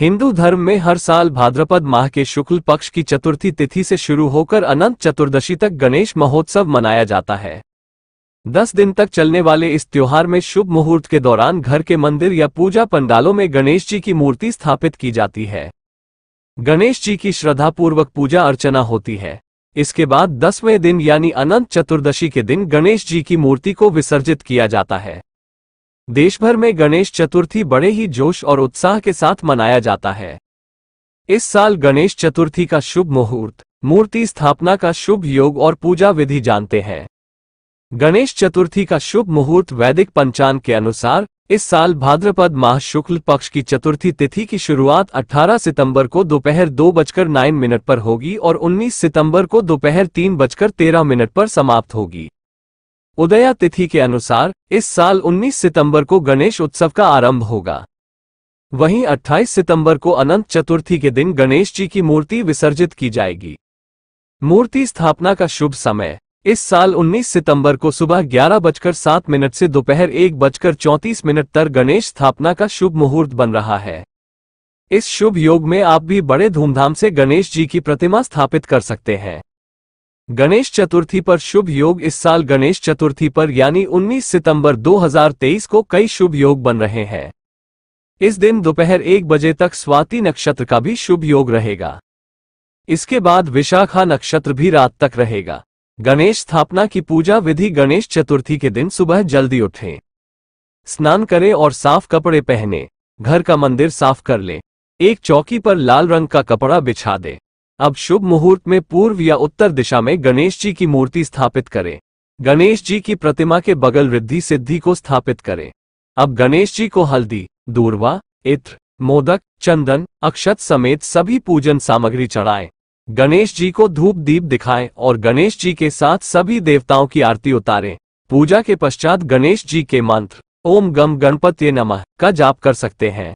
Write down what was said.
हिंदू धर्म में हर साल भाद्रपद माह के शुक्ल पक्ष की चतुर्थी तिथि से शुरू होकर अनंत चतुर्दशी तक गणेश महोत्सव मनाया जाता है दस दिन तक चलने वाले इस त्योहार में शुभ मुहूर्त के दौरान घर के मंदिर या पूजा पंडालों में गणेश जी की मूर्ति स्थापित की जाती है गणेश जी की श्रद्धापूर्वक पूजा अर्चना होती है इसके बाद दसवें दिन यानी अनंत चतुर्दशी के दिन गणेश जी की मूर्ति को विसर्जित किया जाता है देश भर में गणेश चतुर्थी बड़े ही जोश और उत्साह के साथ मनाया जाता है इस साल गणेश चतुर्थी का शुभ मुहूर्त मूर्ति स्थापना का शुभ योग और पूजा विधि जानते हैं गणेश चतुर्थी का शुभ मुहूर्त वैदिक पंचांग के अनुसार इस साल भाद्रपद माह शुक्ल पक्ष की चतुर्थी तिथि की शुरुआत 18 सितंबर को दोपहर दो बजकर नाइन मिनट पर होगी और 19 सितंबर को दोपहर तीन बजकर तेरह मिनट पर समाप्त होगी उदया तिथि के अनुसार इस साल 19 सितंबर को गणेश उत्सव का आरंभ होगा वहीं 28 सितंबर को अनंत चतुर्थी के दिन गणेश जी की मूर्ति विसर्जित की जाएगी मूर्ति स्थापना का शुभ समय इस साल 19 सितंबर को सुबह ग्यारह बजकर सात मिनट से दोपहर एक बजकर चौंतीस मिनट तक गणेश स्थापना का शुभ मुहूर्त बन रहा है इस शुभ योग में आप भी बड़े धूमधाम से गणेश जी की प्रतिमा स्थापित कर सकते हैं गणेश चतुर्थी पर शुभ योग इस साल गणेश चतुर्थी पर यानी 19 सितंबर 2023 को कई शुभ योग बन रहे हैं इस दिन दोपहर एक बजे तक स्वाति नक्षत्र का भी शुभ योग रहेगा इसके बाद विशाखा नक्षत्र भी रात तक रहेगा गणेश स्थापना की पूजा विधि गणेश चतुर्थी के दिन सुबह जल्दी उठें स्नान करें और साफ कपड़े पहने घर का मंदिर साफ कर लें एक चौकी पर लाल रंग का कपड़ा बिछा दें अब शुभ मुहूर्त में पूर्व या उत्तर दिशा में गणेश जी की मूर्ति स्थापित करें गणेश जी की प्रतिमा के बगल रिद्धि सिद्धि को स्थापित करें अब गणेश जी को हल्दी दूरवा इत्र मोदक चंदन अक्षत समेत सभी पूजन सामग्री चढ़ाएं गणेश जी को धूप दीप दिखाएं और गणेश जी के साथ सभी देवताओं की आरती उतारें पूजा के पश्चात गणेश जी के मंत्र ओम गम गणपत नमः का जाप कर सकते हैं